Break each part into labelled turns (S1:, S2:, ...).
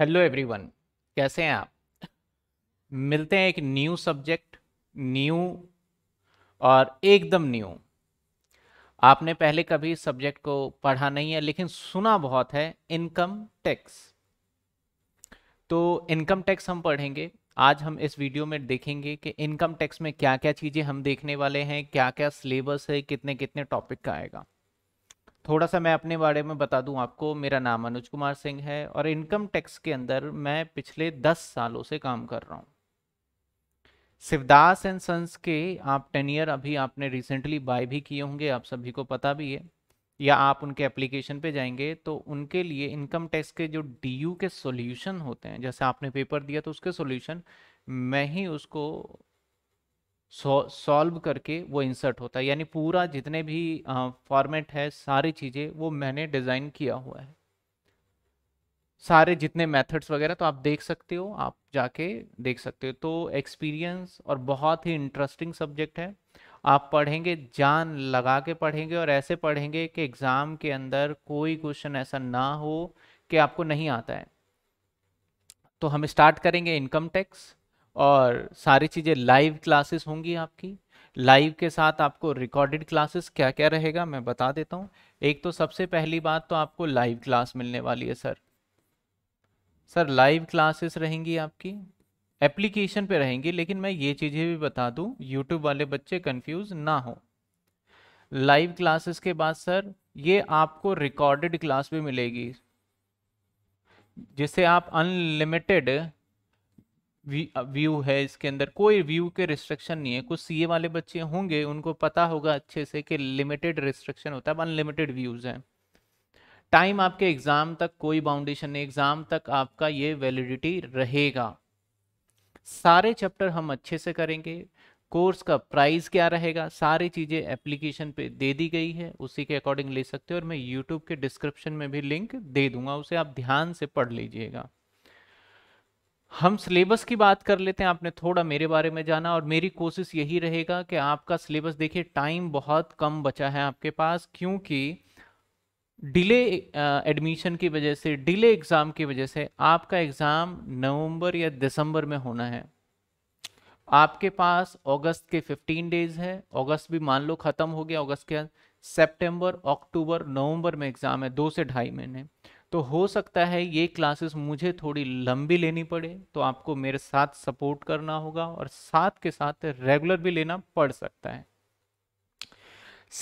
S1: hello everyone कैसे हैं आप मिलते हैं एक न्यू सब्जेक्ट न्यू और एकदम न्यू आपने पहले कभी सब्जेक्ट को पढ़ा नहीं है लेकिन सुना बहुत है इनकम टैक्स तो इनकम टैक्स हम पढ़ेंगे आज हम इस वीडियो में देखेंगे कि इनकम टैक्स में क्या क्या चीज़ें हम देखने वाले हैं क्या क्या सिलेबस है कितने कितने टॉपिक का आएगा थोड़ा सा मैं अपने बारे में बता दूं आपको मेरा नाम अनुज कुमार सिंह है और इनकम टैक्स के अंदर मैं पिछले दस सालों से काम कर रहा हूँ शिवदास एंड सन्स के आप टेन ईयर अभी आपने रिसेंटली बाय भी किए होंगे आप सभी को पता भी है या आप उनके एप्लीकेशन पे जाएंगे तो उनके लिए इनकम टैक्स के जो डी के सोल्यूशन होते हैं जैसे आपने पेपर दिया तो उसके सोल्यूशन मैं ही उसको सॉल्व करके वो इंसर्ट होता है यानी पूरा जितने भी फॉर्मेट है सारी चीज़ें वो मैंने डिज़ाइन किया हुआ है सारे जितने मेथड्स वगैरह तो आप देख सकते हो आप जाके देख सकते हो तो एक्सपीरियंस और बहुत ही इंटरेस्टिंग सब्जेक्ट है आप पढ़ेंगे जान लगा के पढ़ेंगे और ऐसे पढ़ेंगे कि एग्ज़ाम के अंदर कोई क्वेश्चन ऐसा ना हो कि आपको नहीं आता है तो हम स्टार्ट करेंगे इनकम टैक्स और सारी चीज़ें लाइव क्लासेस होंगी आपकी लाइव के साथ आपको रिकॉर्डेड क्लासेस क्या क्या रहेगा मैं बता देता हूँ एक तो सबसे पहली बात तो आपको लाइव क्लास मिलने वाली है सर सर लाइव क्लासेस रहेंगी आपकी एप्लीकेशन पे रहेंगी लेकिन मैं ये चीज़ें भी बता दूँ यूट्यूब वाले बच्चे कंफ्यूज ना हो लाइव क्लासेस के बाद सर ये आपको रिकॉर्डेड क्लास भी मिलेगी जिसे आप अनलिमिटेड व्यू है इसके अंदर कोई व्यू के रिस्ट्रिक्शन नहीं है कुछ सीए वाले बच्चे होंगे उनको पता होगा अच्छे से कि लिमिटेड रिस्ट्रिक्शन होता है अनलिमिटेड व्यूज़ हैं टाइम आपके एग्ज़ाम तक कोई बाउंडेशन नहीं एग्ज़ाम तक आपका ये वैलिडिटी रहेगा सारे चैप्टर हम अच्छे से करेंगे कोर्स का प्राइस क्या रहेगा सारी चीज़ें एप्लीकेशन पे दे दी गई है उसी के अकॉर्डिंग ले सकते हो और मैं यूट्यूब के डिस्क्रिप्शन में भी लिंक दे दूंगा उसे आप ध्यान से पढ़ लीजिएगा हम सिलेबस की बात कर लेते हैं आपने थोड़ा मेरे बारे में जाना और मेरी कोशिश यही रहेगा कि आपका सिलेबस देखिए टाइम बहुत कम बचा है आपके पास क्योंकि डिले एडमिशन की वजह से डिले एग्ज़ाम की वजह से आपका एग्ज़ाम नवंबर या दिसंबर में होना है आपके पास अगस्त के 15 डेज है अगस्त भी मान लो ख़त्म हो गया अगस्त के सितंबर अक्टूबर नवंबर में एग्ज़ाम है दो से ढाई महीने तो हो सकता है ये क्लासेस मुझे थोड़ी लंबी लेनी पड़े तो आपको मेरे साथ सपोर्ट करना होगा और साथ के साथ रेगुलर भी लेना पड़ सकता है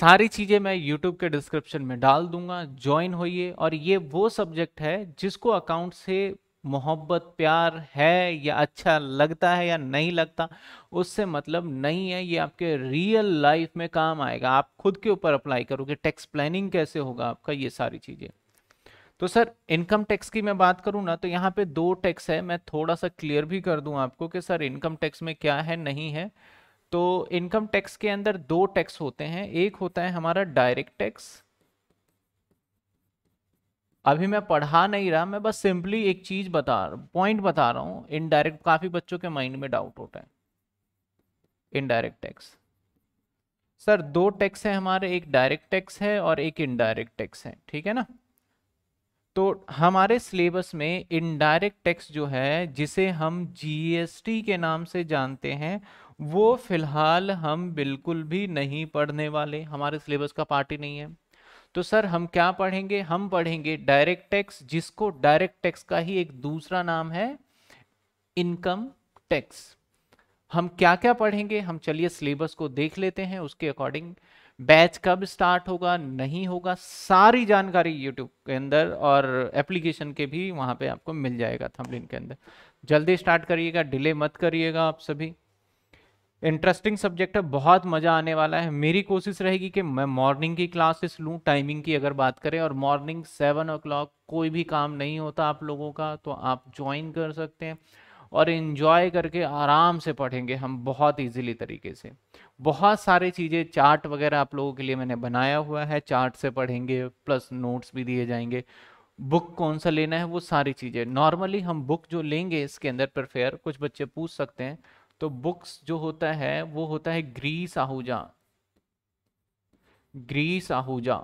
S1: सारी चीज़ें मैं YouTube के डिस्क्रिप्शन में डाल दूंगा ज्वाइन होइए और ये वो सब्जेक्ट है जिसको अकाउंट से मोहब्बत प्यार है या अच्छा लगता है या नहीं लगता उससे मतलब नहीं है ये आपके रियल लाइफ में काम आएगा आप खुद के ऊपर अप्लाई करोगे टैक्स प्लानिंग कैसे होगा आपका ये सारी चीज़ें तो सर इनकम टैक्स की मैं बात करूं ना तो यहाँ पे दो टैक्स है मैं थोड़ा सा क्लियर भी कर दूं आपको कि सर इनकम टैक्स में क्या है नहीं है तो इनकम टैक्स के अंदर दो टैक्स होते हैं एक होता है हमारा डायरेक्ट टैक्स अभी मैं पढ़ा नहीं रहा मैं बस सिंपली एक चीज़ बता पॉइंट बता रहा हूँ इनडायरेक्ट काफ़ी बच्चों के माइंड में डाउट होता है इनडायरेक्ट टैक्स सर दो टैक्स है हमारे एक डायरेक्ट टैक्स है और एक इनडायरेक्ट टैक्स है ठीक है ना तो हमारे सिलेबस में इनडायरेक्ट टैक्स जो है जिसे हम जीएसटी के नाम से जानते हैं वो फिलहाल हम बिल्कुल भी नहीं पढ़ने वाले हमारे सिलेबस का पार्ट ही नहीं है तो सर हम क्या पढ़ेंगे हम पढ़ेंगे डायरेक्ट टैक्स जिसको डायरेक्ट टैक्स का ही एक दूसरा नाम है इनकम टैक्स हम क्या क्या पढ़ेंगे हम चलिए सिलेबस को देख लेते हैं उसके अकॉर्डिंग बैच कब स्टार्ट होगा नहीं होगा सारी जानकारी यूट्यूब के अंदर और एप्लीकेशन के भी वहाँ पे आपको मिल जाएगा थंबलिन के अंदर जल्दी स्टार्ट करिएगा डिले मत करिएगा आप सभी इंटरेस्टिंग सब्जेक्ट है बहुत मज़ा आने वाला है मेरी कोशिश रहेगी कि मैं मॉर्निंग की क्लासेस लूँ टाइमिंग की अगर बात करें और मॉर्निंग सेवन ओ कोई भी काम नहीं होता आप लोगों का तो आप ज्वाइन कर सकते हैं और इन्जॉय करके आराम से पढ़ेंगे हम बहुत ईजिली तरीके से बहुत सारे चीज़ें चार्ट वगैरह आप लोगों के लिए मैंने बनाया हुआ है चार्ट से पढ़ेंगे प्लस नोट्स भी दिए जाएंगे बुक कौन सा लेना है वो सारी चीज़ें नॉर्मली हम बुक जो लेंगे इसके अंदर फेयर कुछ बच्चे पूछ सकते हैं तो बुक्स जो होता है वो होता है ग्रीस आहूजा ग्रीस आहूजा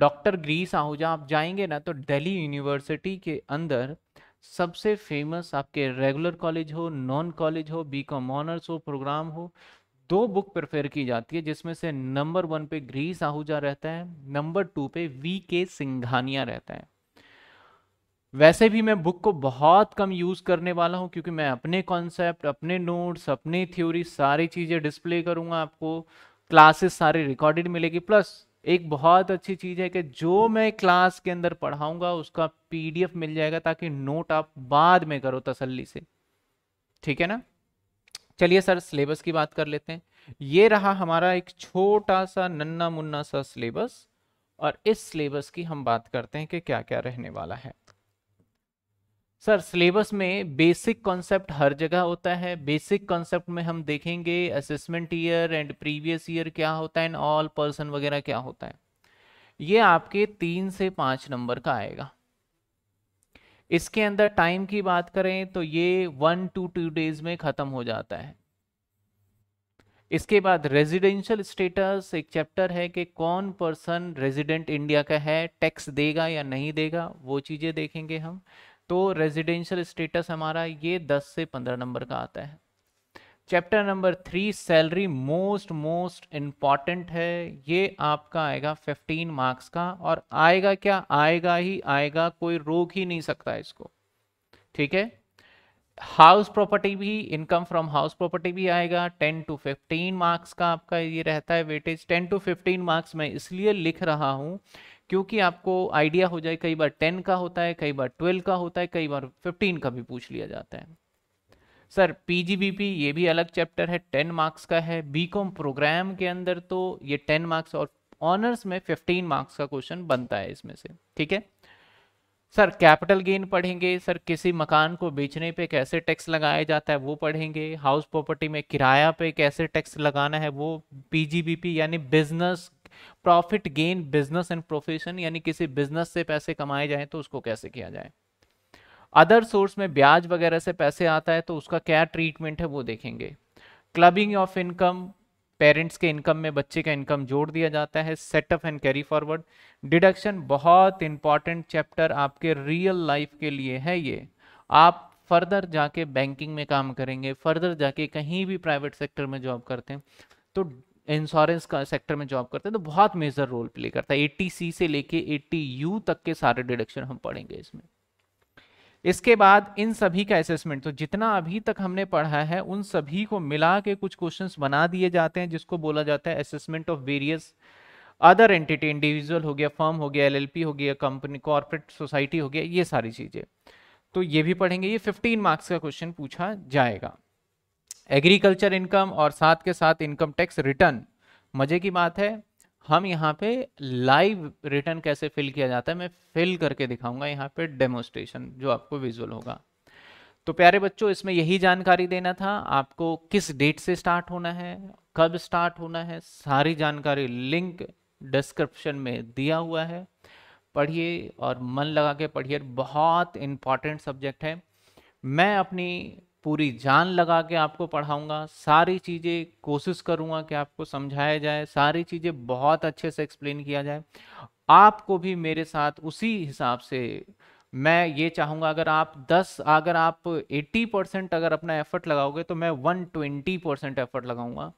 S1: डॉक्टर ग्रीस आहूजा आप जाएंगे ना तो दिल्ली यूनिवर्सिटी के अंदर सबसे फेमस आपके रेगुलर कॉलेज हो नॉन कॉलेज हो बी कॉम ऑनर्स हो प्रोग्राम हो दो बुक प्रेफर की जाती है जिसमें से नंबर वन पे ग्रीस आहूजा रहता है नंबर टू पे वी के सिंघानिया रहता है वैसे भी मैं बुक को बहुत कम यूज़ करने वाला हूँ क्योंकि मैं अपने कॉन्सेप्ट अपने नोट्स अपने थ्योरी सारी चीज़ें डिस्प्ले करूंगा आपको क्लासेस सारे रिकॉर्डेड मिलेगी प्लस एक बहुत अच्छी चीज़ है कि जो मैं क्लास के अंदर पढ़ाऊंगा उसका पीडीएफ मिल जाएगा ताकि नोट आप बाद में करो तसल्ली से ठीक है ना चलिए सर सिलेबस की बात कर लेते हैं ये रहा हमारा एक छोटा सा नन्ना मुन्ना सा सिलेबस और इस सिलेबस की हम बात करते हैं कि क्या क्या रहने वाला है सर सिलेबस में बेसिक कॉन्सेप्ट हर जगह होता है बेसिक कॉन्सेप्ट में हम देखेंगे assessment year and previous year क्या होता है एंड ऑल पर्सन वगैरह क्या होता है ये आपके तीन से पाँच नंबर का आएगा इसके अंदर टाइम की बात करें तो ये वन टू टू डेज में ख़त्म हो जाता है इसके बाद रेजिडेंशियल स्टेटस एक चैप्टर है कि कौन पर्सन रेजिडेंट इंडिया का है टैक्स देगा या नहीं देगा वो चीज़ें देखेंगे हम तो रेजिडेंशियल स्टेटस हमारा ये 10 से 15 नंबर का आता है chapter number three salary most most important है ये आपका आएगा 15 मार्क्स का और आएगा क्या आएगा ही आएगा कोई रोक ही नहीं सकता इसको ठीक है हाउस प्रॉपर्टी भी इनकम फ्रॉम हाउस प्रॉपर्टी भी आएगा 10 टू 15 मार्क्स का आपका ये रहता है वेटेज 10 टू 15 मार्क्स मैं इसलिए लिख रहा हूँ क्योंकि आपको आइडिया हो जाए कई बार टेन का होता है कई बार ट्वेल्व का होता है कई बार फिफ्टीन का भी पूछ लिया जाता है सर पीजीबीपी ये भी अलग चैप्टर है टेन मार्क्स का है बीकॉम प्रोग्राम के अंदर तो ये टेन मार्क्स और ऑनर्स में फिफ्टीन मार्क्स का क्वेश्चन बनता है इसमें से ठीक है सर कैपिटल गेन पढ़ेंगे सर किसी मकान को बेचने पे कैसे टैक्स लगाया जाता है वो पढ़ेंगे हाउस प्रॉपर्टी में किराया पे कैसे टैक्स लगाना है वो पीजीबीपी यानी business profit gain business and profession यानी किसी बिजनेस से पैसे कमाए जाए तो उसको कैसे किया जाए अदर सोर्स में ब्याज वगैरह से पैसे आता है तो उसका क्या ट्रीटमेंट है वो देखेंगे क्लबिंग ऑफ इनकम पेरेंट्स के इनकम में बच्चे का इनकम जोड़ दिया जाता है set off and carry forward deduction बहुत इंपॉर्टेंट चैप्टर आपके रियल लाइफ के लिए है ये आप फर्दर जाके बैंकिंग में काम करेंगे फर्दर जाके कहीं भी प्राइवेट सेक्टर में जॉब करते हैं तो इंश्योरेंस सेक्टर में जॉब करते हैं तो बहुत मेजर रोल प्ले करता है एट्टी सी से लेके एट्टी यू तक के सारे डिडक्शन हम पढ़ेंगे इसमें इसके बाद इन सभी का असेसमेंट तो जितना अभी तक हमने पढ़ा है उन सभी को मिला के कुछ क्वेश्चंस बना दिए जाते हैं जिसको बोला जाता है assessment of various other entity individual हो गया फर्म हो गया एलएलपी हो गया कंपनी कॉर्पोरेट सोसाइटी हो गया ये सारी चीज़ें तो ये भी पढ़ेंगे ये 15 मार्क्स का क्वेश्चन पूछा जाएगा एग्रीकल्चर इनकम और साथ के साथ इनकम टैक्स रिटर्न मज़े की बात है हम यहाँ पे लाइव रिटर्न कैसे फिल किया जाता है मैं फिल करके दिखाऊंगा यहाँ पे डेमोस्ट्रेशन जो आपको विजुअल होगा तो प्यारे बच्चों इसमें यही जानकारी देना था आपको किस डेट से स्टार्ट होना है कब स्टार्ट होना है सारी जानकारी लिंक डिस्क्रिप्शन में दिया हुआ है पढ़िए और मन लगा के पढ़िए बहुत इम्पॉर्टेंट सब्जेक्ट है मैं अपनी पूरी जान लगा के आपको पढ़ाऊंगा सारी चीज़ें कोशिश करूंगा कि आपको समझाया जाए सारी चीज़ें बहुत अच्छे से एक्सप्लेन किया जाए आपको भी मेरे साथ उसी हिसाब से मैं ये चाहूँगा अगर आप 10 अगर आप 80 परसेंट अगर अपना एफर्ट लगाओगे तो मैं 120 परसेंट एफर्ट लगाऊंगा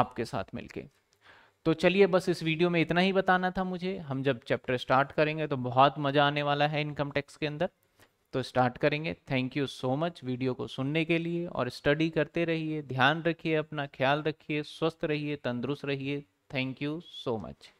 S1: आपके साथ मिलके तो चलिए बस इस वीडियो में इतना ही बताना था मुझे हम जब चैप्टर स्टार्ट करेंगे तो बहुत मज़ा आने वाला है इनकम टैक्स के अंदर तो स्टार्ट करेंगे thank you so much video को सुनने के लिए और स्टडी करते रहिए ध्यान रखिए अपना ख्याल रखिए स्वस्थ रहिए तंदुरुस्त रहिए थैंक यू सो मच